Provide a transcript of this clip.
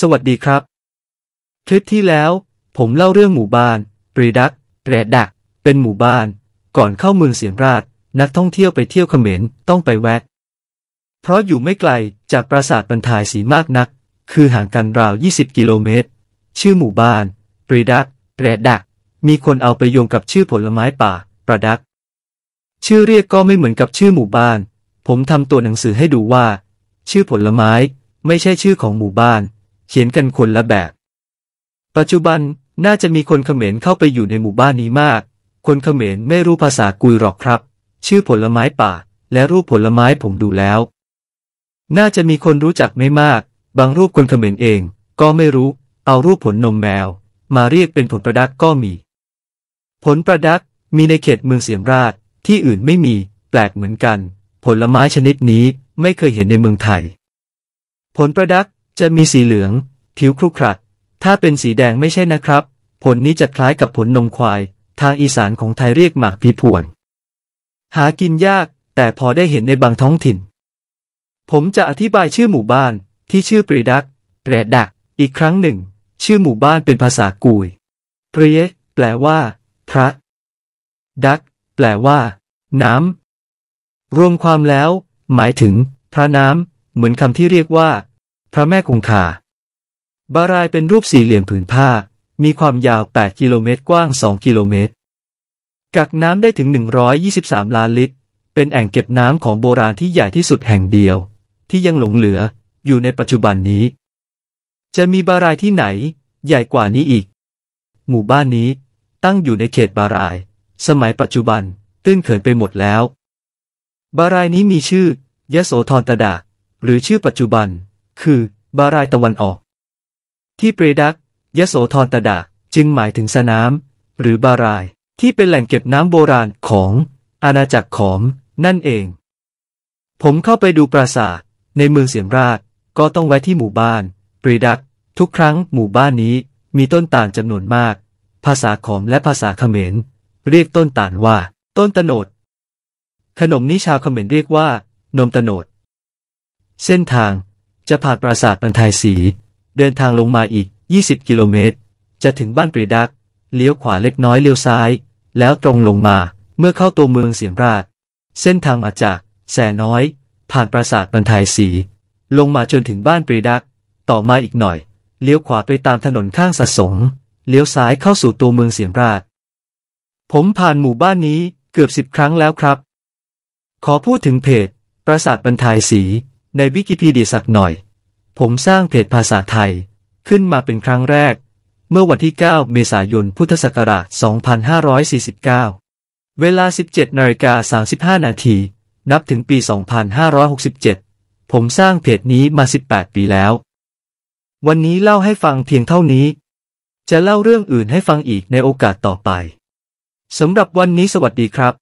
สวัสดีครับ คลิปที่แล้ว ผมเล่าเรื่องหมู่บ้านปรีดักแรดักเป็นหมู่บ้าน ก่อนเข้าเมืองเสียงราช นักท่องเที่ยวไปเที่ยว เขมรต้องไปแวะเพราะอยู่ไม่ไกลจากปราสาทบรรทายสีมากนัก คือห่างกันราว 20 กิโลเมตรชื่อหมู่บ้านปรีดักแรดดักมีคนเอาไปโยงกับชื่อผลไม้ป่าประดักชื่อเรียกก็ไม่เหมือนกับชื่อหมู่บ้าน ผมทำตัวหนังสือให้ดูว่า ชื่อผลไม้ ไม่ใช่ชื่อของหมู่บ้านเขียนกันคนละแบบ ปัจจุบันน่าจะมีคนเขมรเข้าไปอยู่ในหมู่บ้านนี้มาก คนเขมรไม่รู้ภาษากุยหรอกครับ ชื่อผลไม้ป่า และรูปผลไม้ผมดูแล้ว น่าจะมีคนรู้จักไม่มาก บางรูปคนเขมรเอง ก็ไม่รู้ เอารูปผลนมแมว มาเรียกเป็นผลประดักก็มี ผลประดักมีในเขตเมืองเสียมราชที่อื่นไม่มี แปลกเหมือนกัน ผลไม้ชนิดนี้ไม่เคยเห็นในเมืองไทย ผลประดักจะมีสีเหลืองผิวครุขระถ้าเป็นสีแดงไม่ใช่นะครับ ผลนี้จะคล้ายกับผลนมควาย ทางอีสานของไทยเรียกหมากผีผวน หากินยาก แต่พอได้เห็นในบางท้องถิ่น ผมจะอธิบายชื่อหมู่บ้าน ที่ชื่อปรีดักแปรดักอีกครั้งหนึ่ง ชื่อหมู่บ้านเป็นภาษากุยเปรียแปลว่า พระดักแปลว่า น้ำรวมความแล้ว หมายถึงพระน้ำเหมือนคำที่เรียกว่าพระแม่คงคาบารายเป็นรูปสี่เหลี่ยมผืนผ้า มีความยาว 8 กิโลเมตร กว้าง 2 กิโลเมตร กักน้ำได้ถึง 123 ล้านลิตร เป็นแอ่งเก็บน้ำของโบราณที่ใหญ่ที่สุดแห่งเดียว ที่ยังหลงเหลืออยู่ในปัจจุบันนี้ จะมีบารายที่ไหน ใหญ่กว่านี้อีก หมู่บ้านนี้ตั้งอยู่ในเขตบาราย สมัยปัจจุบันตื้นเขินไปหมดแล้ว บารายนี้มีชื่อยโสธรตดาหรือชื่อปัจจุบันคือบารายตะวันออก ที่เปรดักยโสธรตดาจึงหมายถึงสนามหรือบารายที่เป็นแหล่งเก็บน้ำโบราณของ อาณาจักรขอม นั่นเอง ผมเข้าไปดูปราสาทในเมืองเสียมราชก็ต้องไว้ที่หมู่บ้านปรีดักทุกครั้งหมู่บ้านนี้มีต้นตาลจำนวนมาก ภาษาขอมและภาษาเขมรเรียกต้นตาลว่า ต้นตโนดขนมนี้ชาวเขมรเรียกว่า นมตโนดเส้นทางจะผ่านปราสาทบรรทายสีเดินทางลงมาอีก 20 กิโลเมตรจะถึงบ้านปรีดักเลี้ยวขวาเล็กน้อยเลี้ยวซ้าย แล้วตรงลงมาเมื่อเข้าตัวเมืองเสียมราช เส้นทางมาจากแสน้อย ผ่านปราสาทบรรทายสีลงมาจนถึงบ้านปรีดักต่อมาอีกหน่อย เลี้ยวขวาไปตามถนนข้างสะสงเลี้ยวซ้ายเข้าสู่ตัวเมืองเสียมราช ผมผ่านหมู่บ้านนี้เกือบสิบครั้งแล้วครับ ขอพูดถึงเพจปราสาทบรรทายสีในวิกิพีเดียสักหน่อย ผมสร้างเพจภาษาไทยขึ้นมาเป็นครั้งแรก เมื่อวันที่ 9 เมษายน พุทธศักราช 2549 เวลา 17นาิกา35นาทีนับถึงปี 2567 ผมสร้างเพจนี้มา 18 ปีแล้ว วันนี้เล่าให้ฟังเพียงเท่านี้ จะเล่าเรื่องอื่นให้ฟังอีกในโอกาสต่อไปสำหรับวันนี้สวัสดีครับ